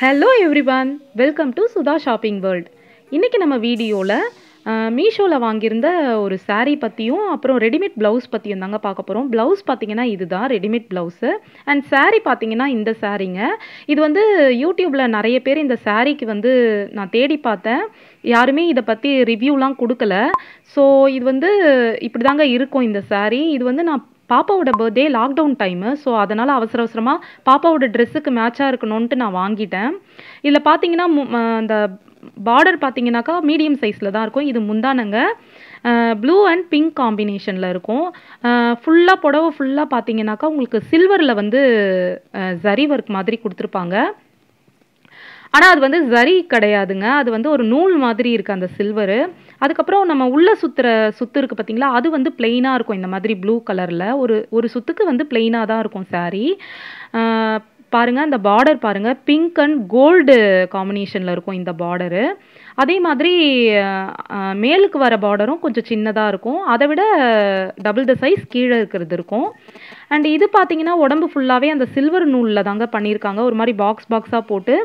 hello everyone welcome to Sudha shopping world இன்றைக்கி நம்ம வீடியோவில் மீஷோவில் வாங்கியிருந்த ஒரு சாரீ பற்றியும் அப்புறம் ரெடிமேட் ப்ளவுஸ் பற்றியும் தாங்க பார்க்க போகிறோம் ப்ளவுஸ் பார்த்தீங்கன்னா இதுதான் ரெடிமேட் ப்ளவுஸு அண்ட் சாரீ பார்த்தீங்கன்னா இந்த சாரீங்க இது வந்து யூடியூப்பில் நிறைய பேர் இந்த சாரீக்கு வந்து நான் தேடி பார்த்தேன் யாருமே இதை பற்றி ரிவ்யூலாம் கொடுக்கல ஸோ இது வந்து இப்படி தாங்க இருக்கும் இந்த சாரீ இது வந்து நான் பாப்பாவோட பர்த்டே லாக்டவுன் டைமு ஸோ அதனால் அவசர அவசரமாக பாப்பாவோட ட்ரெஸ்ஸுக்கு மேட்சாக இருக்கணும்ன்ட்டு நான் வாங்கிட்டேன் இதில் பார்த்தீங்கன்னா அந்த பார்டர் பார்த்தீங்கன்னாக்கா மீடியம் சைஸில் தான் இருக்கும் இது முந்தானங்க ப்ளூ அண்ட் பிங்க் காம்பினேஷனில் இருக்கும் ஃபுல்லாக புடவை ஃபுல்லாக பார்த்தீங்கன்னாக்கா உங்களுக்கு சில்வரில் வந்து ஜரி ஒர்க் மாதிரி கொடுத்துருப்பாங்க ஆனால் அது வந்து ஜரி கிடையாதுங்க அது வந்து ஒரு நூல் மாதிரி இருக்குது அந்த சில்வரு அதுக்கப்புறம் நம்ம உள்ளே சுற்றுற சுத்து இருக்குது பார்த்தீங்களா அது வந்து பிளெயினாக இருக்கும் இந்த மாதிரி ப்ளூ கலரில் ஒரு ஒரு சுத்துக்கு வந்து பிளெயினாக தான் இருக்கும் சாரீ பாருங்கள் அந்த பார்டர் பாருங்கள் பிங்க் அண்ட் கோல்டு காம்பினேஷனில் இருக்கும் இந்த பார்டரு அதே மாதிரி மேலுக்கு வர பார்டரும் கொஞ்சம் சின்னதாக இருக்கும் அதை விட டபுள் த சைஸ் கீழே இருக்கிறது இருக்கும் அண்ட் இது பார்த்தீங்கன்னா உடம்பு ஃபுல்லாகவே அந்த சில்வர் நூலில் தாங்க பண்ணியிருக்காங்க ஒரு மாதிரி பாக்ஸ் பாக்ஸாக போட்டு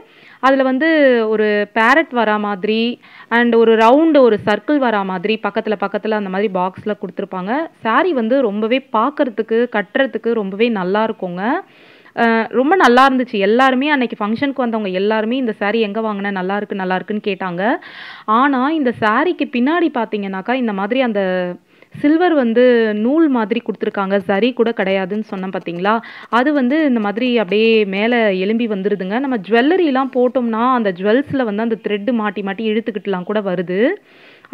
அதில் வந்து ஒரு பேரட் வரா மாதிரி அண்ட் ஒரு ரவுண்டு ஒரு சர்க்கிள் வரா மாதிரி பக்கத்தில் பக்கத்தில் அந்த மாதிரி பாக்ஸில் கொடுத்துருப்பாங்க சாரீ வந்து ரொம்பவே பார்க்குறதுக்கு கட்டுறதுக்கு ரொம்பவே நல்லா இருக்குங்க ரொம்ப நல்லா இருந்துச்சு எல்லாருமே அன்னைக்கு ஃபங்க்ஷனுக்கு வந்தவங்க எல்லாருமே இந்த சாரீ எங்கே வாங்கின நல்லா இருக்கு நல்லா இருக்குன்னு கேட்டாங்க ஆனால் இந்த சாரீக்கு பின்னாடி பார்த்தீங்கன்னாக்கா இந்த மாதிரி அந்த சில்வர் வந்து நூல் மாதிரி கொடுத்துருக்காங்க சரி கூட கிடையாதுன்னு சொன்னேன் பார்த்தீங்களா அது வந்து இந்த மாதிரி அப்படியே மேலே எலும்பி வந்துடுதுங்க நம்ம ஜுவல்லரிலாம் போட்டோம்னா அந்த ஜுவல்ஸில் வந்து அந்த த்ரெட்டு மாட்டி மாட்டி இழுத்துக்கிட்டுலாம் கூட வருது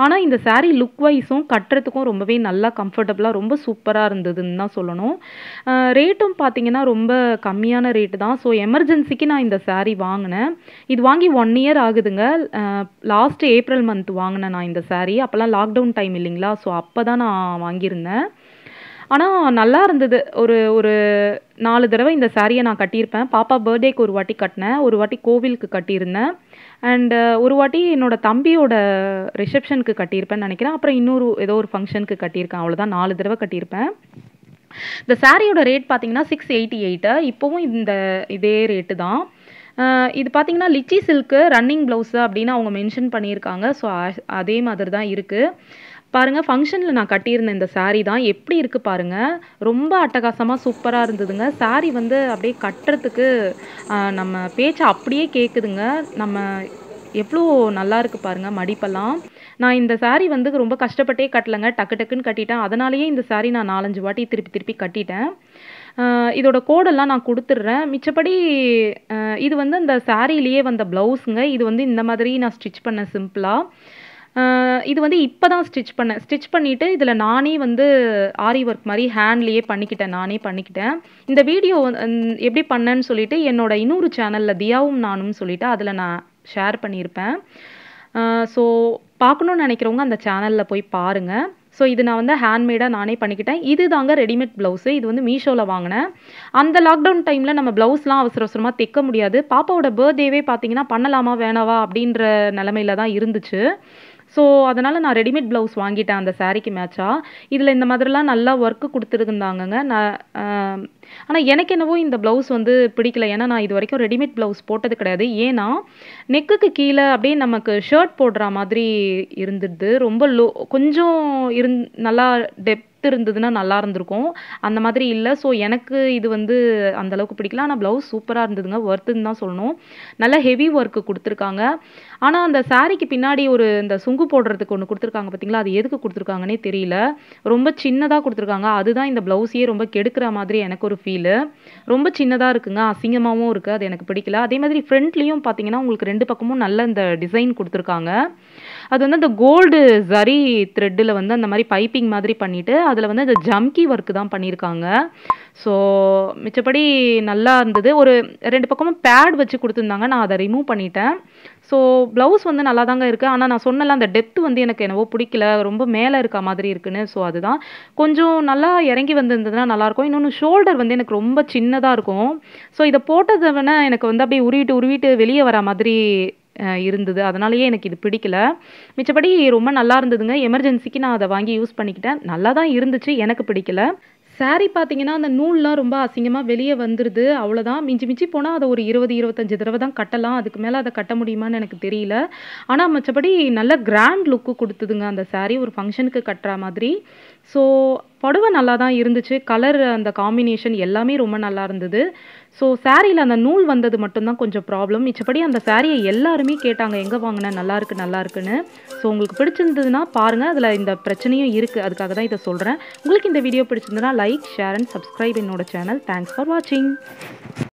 ஆனால் இந்த சாரீ லுக் வைஸும் கட்டுறதுக்கும் ரொம்பவே நல்லா கம்ஃபர்டபுளாக ரொம்ப சூப்பராக இருந்ததுன்னு தான் சொல்லணும் ரேட்டும் பார்த்தீங்கன்னா ரொம்ப கம்மியான ரேட்டு தான் ஸோ எமர்ஜென்சிக்கு நான் இந்த சாரீ வாங்கினேன் இது வாங்கி ஒன் இயர் ஆகுதுங்க லாஸ்ட் ஏப்ரல் மந்த் வாங்கினேன் நான் இந்த சாரீ அப்போல்லாம் லாக்டவுன் டைம் இல்லைங்களா ஸோ அப்போ தான் நான் வாங்கியிருந்தேன் ஆனால் நல்லா இருந்தது ஒரு ஒரு நாலு தடவை இந்த சாரியை நான் கட்டியிருப்பேன் பாப்பா பர்த்டேக்கு ஒரு வாட்டி கட்டினேன் ஒரு வாட்டி கோவிலுக்கு கட்டியிருந்தேன் அண்டு ஒரு வாட்டி என்னோடய தம்பியோட ரிசப்ஷனுக்கு கட்டியிருப்பேன்னு நினைக்கிறேன் அப்புறம் இன்னொரு ஏதோ ஒரு ஃபங்க்ஷனுக்கு கட்டியிருக்கேன் அவ்வளோதான் நாலு தடவை கட்டியிருப்பேன் இந்த சாரியோட ரேட் பார்த்தீங்கன்னா சிக்ஸ் எயிட்டி எயிட்டு இப்போவும் இந்த இதே ரேட்டு தான் இது பார்த்தீங்கன்னா லிச்சி சில்க்கு ரன்னிங் ப்ளவுஸு அப்படின்னு அவங்க மென்ஷன் பண்ணியிருக்காங்க ஸோ அதே மாதிரி தான் இருக்குது பாருங்கள் ஃபங்க்ஷனில் நான் கட்டியிருந்த இந்த சாரீ தான் எப்படி இருக்குது பாருங்கள் ரொம்ப அட்டகாசமாக சூப்பராக இருந்ததுங்க சாரீ வந்து அப்படியே கட்டுறதுக்கு நம்ம பேச்சை அப்படியே கேட்குதுங்க நம்ம எவ்வளோ நல்லா இருக்குது பாருங்கள் மடிப்பெல்லாம் நான் இந்த சாரீ வந்து ரொம்ப கஷ்டப்பட்டே கட்டலைங்க டக்கு டக்குன்னு கட்டிட்டேன் அதனாலேயே இந்த சாரீ நான் நாலஞ்சு வாட்டி திருப்பி திருப்பி கட்டிட்டேன் இதோட கோடெல்லாம் நான் கொடுத்துட்றேன் மிச்சப்படி இது வந்து அந்த சாரீலேயே வந்த ப்ளவுஸுங்க இது வந்து இந்த மாதிரி நான் ஸ்டிச் பண்ணேன் சிம்பிளாக இது வந்து இப்போ தான் ஸ்டிச் பண்ணேன் ஸ்டிச் பண்ணிவிட்டு இதில் நானே வந்து ஆரி ஒர்க் மாதிரி ஹேண்ட்லேயே பண்ணிக்கிட்டேன் நானே பண்ணிக்கிட்டேன் இந்த வீடியோ எப்படி பண்ணேன்னு சொல்லிட்டு என்னோட இன்னொரு சேனலில் தியாவும் நானும் சொல்லிவிட்டு அதில் நான் ஷேர் பண்ணியிருப்பேன் ஸோ பார்க்கணுன்னு நினைக்கிறவங்க அந்த சேனலில் போய் பாருங்கள் ஸோ இது நான் வந்து ஹேண்ட்மேடாக நானே பண்ணிக்கிட்டேன் இது தாங்க ரெடிமேட் ப்ளவுஸு இது வந்து மீஷோவில் வாங்கினேன் அந்த லாக்டவுன் டைமில் நம்ம ப்ளவுஸ்லாம் அவசர அவசரமாக தைக்க முடியாது பாப்பாவோட பர்த்டேவே பார்த்தீங்கன்னா பண்ணலாமா வேணாவா அப்படின்ற நிலமையில தான் இருந்துச்சு ஸோ அதனால் நான் ரெடிமேட் ப்ளவுஸ் வாங்கிட்டேன் அந்த சாரீக்கு மேட்ச்சாக இதில் இந்த மாதிரிலாம் நல்லா ஒர்க்கு கொடுத்துருந்தாங்க நான் ஆனால் எனக்கு என்னவோ இந்த ப்ளவுஸ் வந்து பிடிக்கல ஏன்னா நான் இது வரைக்கும் ரெடிமேட் ப்ளவுஸ் போட்டது கிடையாது ஏன்னா நெக்குக்கு கீழே அப்படியே நமக்கு ஷர்ட் போடுற மாதிரி இருந்துடுது ரொம்ப லோ கொஞ்சம் இருந் நல்லா டெப் பிட் இருந்ததுன்னா நல்லா இருந்திருக்கும் அந்த மாதிரி இல்லை ஸோ எனக்கு இது வந்து அந்த அளவுக்கு பிடிக்கல ஆனால் ப்ளவுஸ் சூப்பராக இருந்ததுங்க ஒர்த்துன்னு தான் சொல்லணும் நல்ல ஹெவி ஒர்க்கு கொடுத்துருக்காங்க ஆனால் அந்த சாரிக்கு பின்னாடி ஒரு இந்த சுங்கு போடுறதுக்கு ஒன்று கொடுத்துருக்காங்க பார்த்தீங்களா அது எதுக்கு கொடுத்துருக்காங்கன்னே தெரியல ரொம்ப சின்னதாக கொடுத்துருக்காங்க அதுதான் இந்த ப்ளவுஸையே ரொம்ப கெடுக்கிற மாதிரி எனக்கு ஒரு ஃபீலு ரொம்ப சின்னதாக இருக்குங்க அசிங்கமாகவும் இருக்குது அது எனக்கு பிடிக்கல அதே மாதிரி ஃப்ரண்ட்லேயும் பார்த்தீங்கன்னா உங்களுக்கு ரெண்டு பக்கமும் நல்ல இந்த டிசைன் கொடுத்துருக்காங்க அது வந்து அந்த கோல்டு ஜரி த்ரெட்டில் வந்து அந்த மாதிரி பைப்பிங் மாதிரி பண்ணிவிட்டு அதில் வந்து அந்த ஜம்கி ஒர்க்கு தான் பண்ணியிருக்காங்க ஸோ மிச்சப்படி நல்லா இருந்தது ஒரு ரெண்டு பக்கமும் பேட் வச்சு கொடுத்துருந்தாங்க நான் அதை ரிமூவ் பண்ணிட்டேன் ஸோ ப்ளவுஸ் வந்து நல்லா தாங்க இருக்குது ஆனால் நான் சொன்னல அந்த டெப்த் வந்து எனக்கு என்னவோ பிடிக்கல ரொம்ப மேலே இருக்க மாதிரி இருக்குன்னு ஸோ அதுதான் கொஞ்சம் நல்லா இறங்கி வந்திருந்ததுன்னா நல்லாயிருக்கும் இன்னொன்று ஷோல்டர் வந்து எனக்கு ரொம்ப சின்னதாக இருக்கும் ஸோ இதை போட்டதை வேணால் எனக்கு வந்து அப்படியே உருவிட்டு உருவிட்டு வெளியே வர மாதிரி இருந்தது அதனாலேயே எனக்கு இது பிடிக்கல மிச்சப்படி ரொம்ப நல்லா இருந்ததுங்க எமர்ஜென்சிக்கு நான் அதை வாங்கி யூஸ் பண்ணிக்கிட்டேன் நல்லா தான் இருந்துச்சு எனக்கு பிடிக்கல சாரீ பார்த்தீங்கன்னா அந்த நூல்லாம் ரொம்ப அசிங்கமாக வெளியே வந்துடுது அவ்வளோதான் மிஞ்சி மிஞ்சி போனால் அதை ஒரு இருபது இருபத்தஞ்சி தடவை தான் கட்டலாம் அதுக்கு மேலே அதை கட்ட முடியுமான்னு எனக்கு தெரியல ஆனால் மற்றபடி நல்ல கிராண்ட் லுக்கு கொடுத்ததுங்க அந்த சாரீ ஒரு ஃபங்க்ஷனுக்கு கட்டுற மாதிரி ஸோ புடவை நல்லா தான் இருந்துச்சு கலர் அந்த காம்பினேஷன் எல்லாமே ரொம்ப நல்லா இருந்தது ஸோ சாரியில் அந்த நூல் வந்தது மட்டும்தான் கொஞ்சம் ப்ராப்ளம் மிச்சப்படி அந்த சாரியை எல்லாருமே கேட்டாங்க எங்கே வாங்கினேன் நல்லா இருக்கு நல்லா இருக்குன்னு ஸோ உங்களுக்கு பிடிச்சிருந்ததுன்னா பாருங்கள் அதில் இந்த பிரச்சனையும் இருக்குது அதுக்காக தான் இதை சொல்கிறேன் உங்களுக்கு இந்த வீடியோ பிடிச்சிருந்ததுன்னா லைக் ஷேர் அண்ட் சப்ஸ்கிரைப் என்னோட சேனல் தேங்க்ஸ் ஃபார் வாட்சிங்